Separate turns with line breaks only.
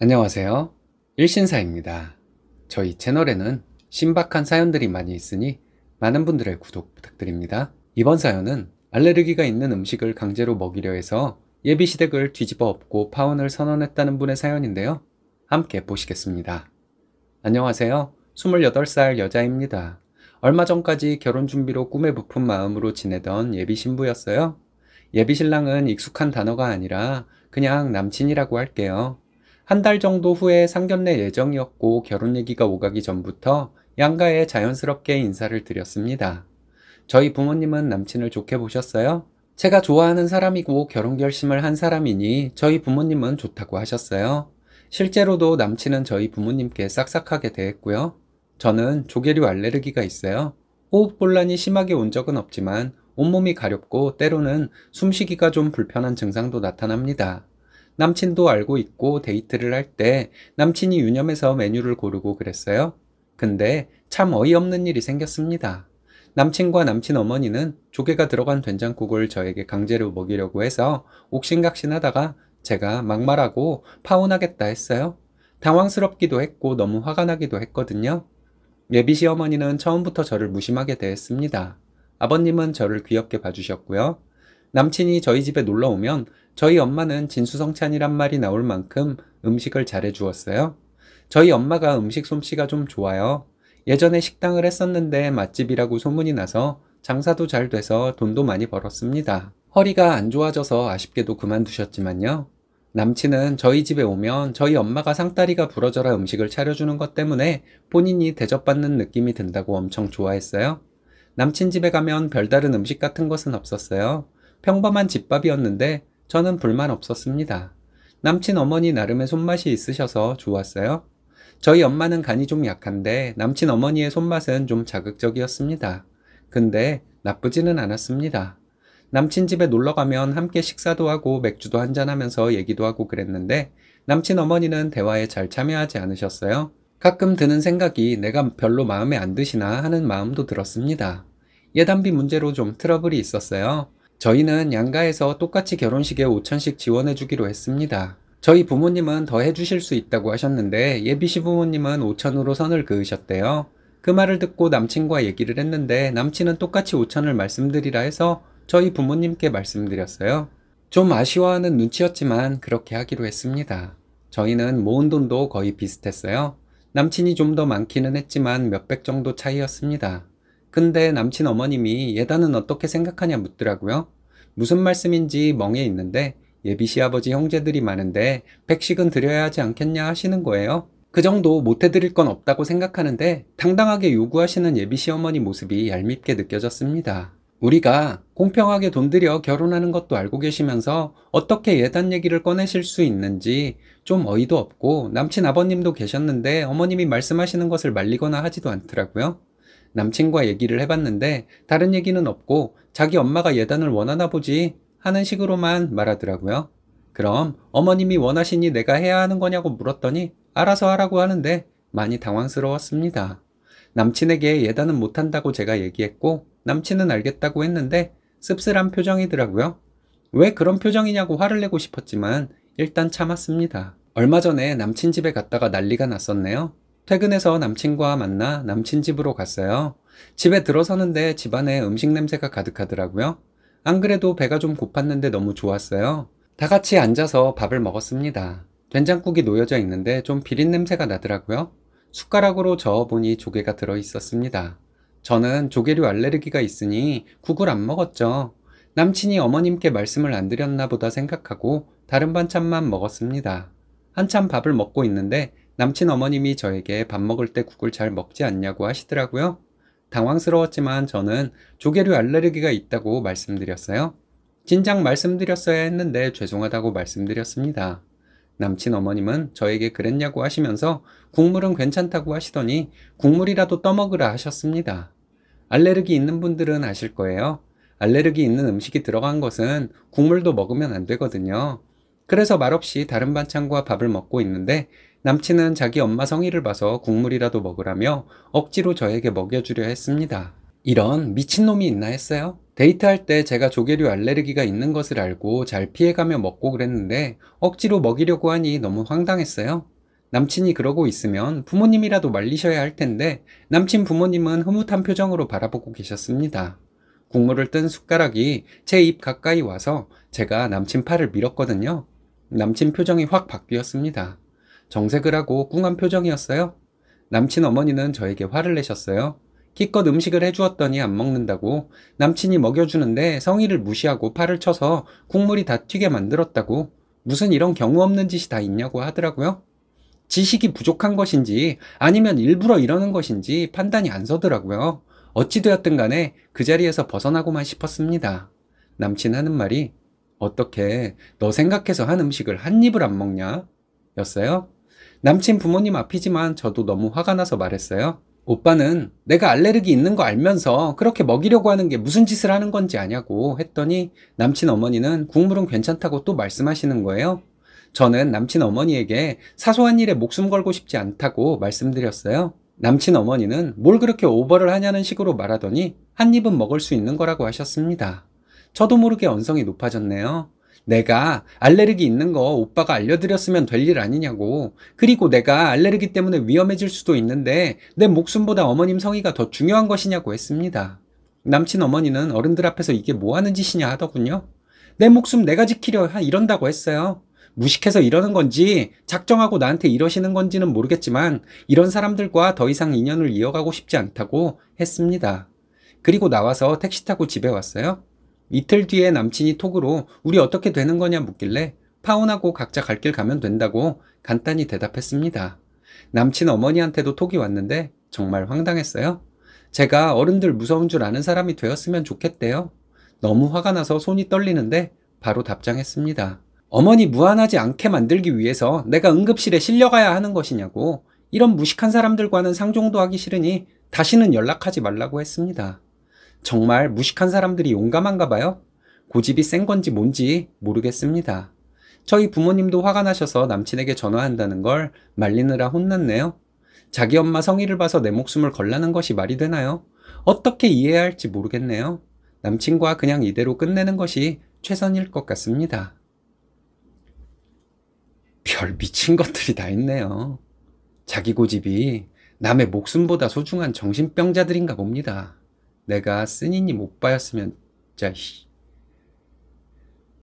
안녕하세요. 일신사입니다. 저희 채널에는 신박한 사연들이 많이 있으니 많은 분들의 구독 부탁드립니다. 이번 사연은 알레르기가 있는 음식을 강제로 먹이려 해서 예비 시댁을 뒤집어 엎고 파혼을 선언했다는 분의 사연인데요. 함께 보시겠습니다. 안녕하세요. 28살 여자입니다. 얼마 전까지 결혼 준비로 꿈에 부푼 마음으로 지내던 예비 신부였어요. 예비 신랑은 익숙한 단어가 아니라 그냥 남친이라고 할게요. 한달 정도 후에 상견례 예정이었고 결혼 얘기가 오가기 전부터 양가에 자연스럽게 인사를 드렸습니다. 저희 부모님은 남친을 좋게 보셨어요? 제가 좋아하는 사람이고 결혼 결심을 한 사람이니 저희 부모님은 좋다고 하셨어요. 실제로도 남친은 저희 부모님께 싹싹하게 대했고요. 저는 조개류 알레르기가 있어요. 호흡곤란이 심하게 온 적은 없지만 온몸이 가렵고 때로는 숨쉬기가 좀 불편한 증상도 나타납니다. 남친도 알고 있고 데이트를 할 때 남친이 유념해서 메뉴를 고르고 그랬어요. 근데 참 어이없는 일이 생겼습니다. 남친과 남친 어머니는 조개가 들어간 된장국을 저에게 강제로 먹이려고 해서 옥신각신하다가 제가 막말하고 파혼하겠다 했어요. 당황스럽기도 했고 너무 화가 나기도 했거든요. 예비 시어머니는 처음부터 저를 무심하게 대했습니다. 아버님은 저를 귀엽게 봐주셨고요. 남친이 저희 집에 놀러 오면 저희 엄마는 진수성찬이란 말이 나올 만큼 음식을 잘해 주었어요. 저희 엄마가 음식 솜씨가 좀 좋아요. 예전에 식당을 했었는데 맛집이라고 소문이 나서 장사도 잘 돼서 돈도 많이 벌었습니다. 허리가 안 좋아져서 아쉽게도 그만두셨지만요. 남친은 저희 집에 오면 저희 엄마가 상다리가 부러져라 음식을 차려주는 것 때문에 본인이 대접받는 느낌이 든다고 엄청 좋아했어요. 남친 집에 가면 별다른 음식 같은 것은 없었어요. 평범한 집밥이었는데 저는 불만 없었습니다. 남친 어머니 나름의 손맛이 있으셔서 좋았어요. 저희 엄마는 간이 좀 약한데 남친 어머니의 손맛은 좀 자극적이었습니다. 근데 나쁘지는 않았습니다. 남친 집에 놀러 가면 함께 식사도 하고 맥주도 한잔하면서 얘기도 하고 그랬는데 남친 어머니는 대화에 잘 참여하지 않으셨어요. 가끔 드는 생각이 내가 별로 마음에 안 드시나 하는 마음도 들었습니다. 예단비 문제로 좀 트러블이 있었어요. 저희는 양가에서 똑같이 결혼식에 5천씩 지원해 주기로 했습니다. 저희 부모님은 더 해주실 수 있다고 하셨는데 예비시 부모님은 5천으로 선을 그으셨대요. 그 말을 듣고 남친과 얘기를 했는데 남친은 똑같이 5천을 말씀드리라 해서 저희 부모님께 말씀드렸어요. 좀 아쉬워하는 눈치였지만 그렇게 하기로 했습니다. 저희는 모은 돈도 거의 비슷했어요. 남친이 좀 더 많기는 했지만 몇백 정도 차이였습니다. 근데 남친 어머님이 예단은 어떻게 생각하냐 묻더라고요. 무슨 말씀인지 멍해 있는데 예비 시아버지 형제들이 많은데 백식은 드려야 하지 않겠냐 하시는 거예요. 그 정도 못해드릴 건 없다고 생각하는데 당당하게 요구하시는 예비 시어머니 모습이 얄밉게 느껴졌습니다. 우리가 공평하게 돈 들여 결혼하는 것도 알고 계시면서 어떻게 예단 얘기를 꺼내실 수 있는지 좀 어이도 없고 남친 아버님도 계셨는데 어머님이 말씀하시는 것을 말리거나 하지도 않더라고요. 남친과 얘기를 해봤는데 다른 얘기는 없고 자기 엄마가 예단을 원하나 보지 하는 식으로만 말하더라고요. 그럼 어머님이 원하시니 내가 해야 하는 거냐고 물었더니 알아서 하라고 하는데 많이 당황스러웠습니다. 남친에게 예단은 못한다고 제가 얘기했고 남친은 알겠다고 했는데 씁쓸한 표정이더라고요. 왜 그런 표정이냐고 화를 내고 싶었지만 일단 참았습니다. 얼마 전에 남친 집에 갔다가 난리가 났었네요. 퇴근해서 남친과 만나 남친 집으로 갔어요. 집에 들어서는데 집안에 음식 냄새가 가득하더라고요. 안 그래도 배가 좀 고팠는데 너무 좋았어요. 다 같이 앉아서 밥을 먹었습니다. 된장국이 놓여져 있는데 좀 비린 냄새가 나더라고요. 숟가락으로 저어보니 조개가 들어있었습니다. 저는 조개류 알레르기가 있으니 국을 안 먹었죠. 남친이 어머님께 말씀을 안 드렸나 보다 생각하고 다른 반찬만 먹었습니다. 한참 밥을 먹고 있는데 남친 어머님이 저에게 밥 먹을 때 국을 잘 먹지 않냐고 하시더라고요. 당황스러웠지만 저는 조개류 알레르기가 있다고 말씀드렸어요. 진작 말씀드렸어야 했는데 죄송하다고 말씀드렸습니다. 남친 어머님은 저에게 그랬냐고 하시면서 국물은 괜찮다고 하시더니 국물이라도 떠먹으라 하셨습니다. 알레르기 있는 분들은 아실 거예요. 알레르기 있는 음식이 들어간 것은 국물도 먹으면 안 되거든요. 그래서 말없이 다른 반찬과 밥을 먹고 있는데 남친은 자기 엄마 성의를 봐서 국물이라도 먹으라며 억지로 저에게 먹여주려 했습니다. 이런 미친놈이 있나 했어요? 데이트할 때 제가 조개류 알레르기가 있는 것을 알고 잘 피해가며 먹고 그랬는데 억지로 먹이려고 하니 너무 황당했어요. 남친이 그러고 있으면 부모님이라도 말리셔야 할 텐데 남친 부모님은 흐뭇한 표정으로 바라보고 계셨습니다. 국물을 뜬 숟가락이 제 입 가까이 와서 제가 남친 팔을 밀었거든요. 남친 표정이 확 바뀌었습니다. 정색을 하고 꿍한 표정이었어요. 남친 어머니는 저에게 화를 내셨어요. 기껏 음식을 해주었더니 안 먹는다고 남친이 먹여주는데 성의를 무시하고 팔을 쳐서 국물이 다 튀게 만들었다고 무슨 이런 경우 없는 짓이 다 있냐고 하더라고요. 지식이 부족한 것인지 아니면 일부러 이러는 것인지 판단이 안 서더라고요. 어찌되었든 간에 그 자리에서 벗어나고만 싶었습니다. 남친 하는 말이 어떻게 너 생각해서 한 음식을 한 입을 안 먹냐? 였어요. 남친 부모님 앞이지만 저도 너무 화가 나서 말했어요. 오빠는 내가 알레르기 있는 거 알면서 그렇게 먹이려고 하는 게 무슨 짓을 하는 건지 아냐고 했더니 남친 어머니는 국물은 괜찮다고 또 말씀하시는 거예요. 저는 남친 어머니에게 사소한 일에 목숨 걸고 싶지 않다고 말씀드렸어요. 남친 어머니는 뭘 그렇게 오버를 하냐는 식으로 말하더니 한 입은 먹을 수 있는 거라고 하셨습니다. 저도 모르게 언성이 높아졌네요. 내가 알레르기 있는 거 오빠가 알려드렸으면 될 일 아니냐고. 그리고 내가 알레르기 때문에 위험해질 수도 있는데 내 목숨보다 어머님 성의가 더 중요한 것이냐고 했습니다. 남친 어머니는 어른들 앞에서 이게 뭐 하는 짓이냐 하더군요. 내 목숨 내가 지키려 이런다고 했어요. 무식해서 이러는 건지 작정하고 나한테 이러시는 건지는 모르겠지만 이런 사람들과 더 이상 인연을 이어가고 싶지 않다고 했습니다. 그리고 나와서 택시 타고 집에 왔어요. 이틀 뒤에 남친이 톡으로 우리 어떻게 되는 거냐 묻길래 파혼하고 각자 갈 길 가면 된다고 간단히 대답했습니다. 남친 어머니한테도 톡이 왔는데 정말 황당했어요. 제가 어른들 무서운 줄 아는 사람이 되었으면 좋겠대요. 너무 화가 나서 손이 떨리는데 바로 답장했습니다. 어머니 무안하지 않게 만들기 위해서 내가 응급실에 실려가야 하는 것이냐고 이런 무식한 사람들과는 상종도 하기 싫으니 다시는 연락하지 말라고 했습니다. 정말 무식한 사람들이 용감한가 봐요. 고집이 센 건지 뭔지 모르겠습니다. 저희 부모님도 화가 나셔서 남친에게 전화한다는 걸 말리느라 혼났네요. 자기 엄마 성의를 봐서 내 목숨을 걸라는 것이 말이 되나요? 어떻게 이해해야 할지 모르겠네요. 남친과 그냥 이대로 끝내는 것이 최선일 것 같습니다. 별 미친 것들이 다 있네요. 자기 고집이 남의 목숨보다 소중한 정신병자들인가 봅니다. 내가 쓰니니 못 봐였으면 진짜